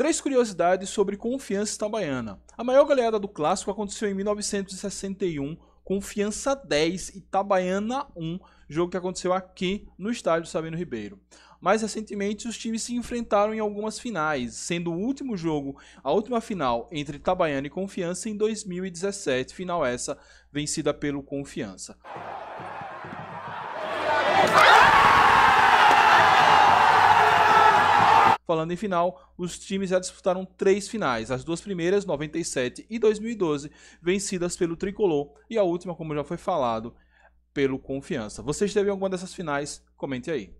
Três curiosidades sobre Confiança Itabaiana. A maior goleada do clássico aconteceu em 1961, Confiança 10 e Itabaiana 1, jogo que aconteceu aqui no estádio Sabino Ribeiro. Mais recentemente, os times se enfrentaram em algumas finais, sendo o último jogo a última final entre Itabaiana e Confiança em 2017, final essa vencida pelo Confiança. Falando em final, os times já disputaram três finais, as duas primeiras, 97 e 2012, vencidas pelo Tricolor, e a última, como já foi falado, pelo Confiança. Você esteve em alguma dessas finais? Comente aí.